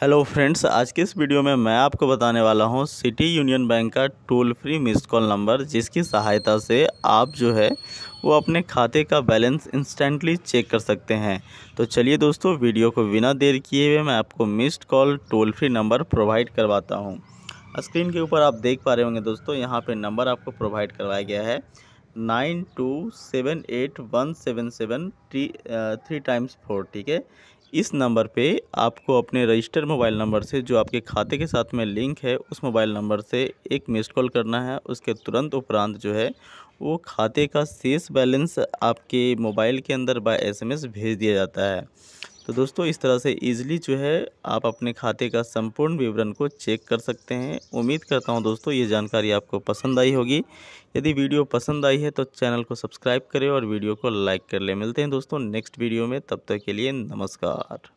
hello friends आज के इस वीडियो में मैं आपको बताने वाला हूं सिटी यूनियन बैंक का toll free missed call number जिसकी सहायता से आप जो है वो अपने खाते का बैलेंस इंस्टेंटली चेक कर सकते हैं तो चलिए दोस्तों वीडियो को बिना देर किए हुए मैं आपको missed call toll free number provide करवाता हूँ स्क्रीन के ऊपर आप देख पा रहे होंगे दोस्तों यहाँ पर नंबर आपको प्रोवाइड करवाया गया है nine two seven eight one seven seven three three times four ठीक है इस नंबर पे आपको अपने रजिस्टर मोबाइल नंबर से जो आपके खाते के साथ में लिंक है उस मोबाइल नंबर से एक मिस्ड कॉल करना है उसके तुरंत उपरांत जो है वो खाते का शेष बैलेंस आपके मोबाइल के अंदर बाय एसएमएस भेज दिया जाता है तो दोस्तों इस तरह से इजीली जो है आप अपने खाते का संपूर्ण विवरण को चेक कर सकते हैं उम्मीद करता हूं दोस्तों ये जानकारी आपको पसंद आई होगी यदि वीडियो पसंद आई है तो चैनल को सब्सक्राइब करें और वीडियो को लाइक कर ले मिलते हैं दोस्तों नेक्स्ट वीडियो में तब तक के लिए नमस्कार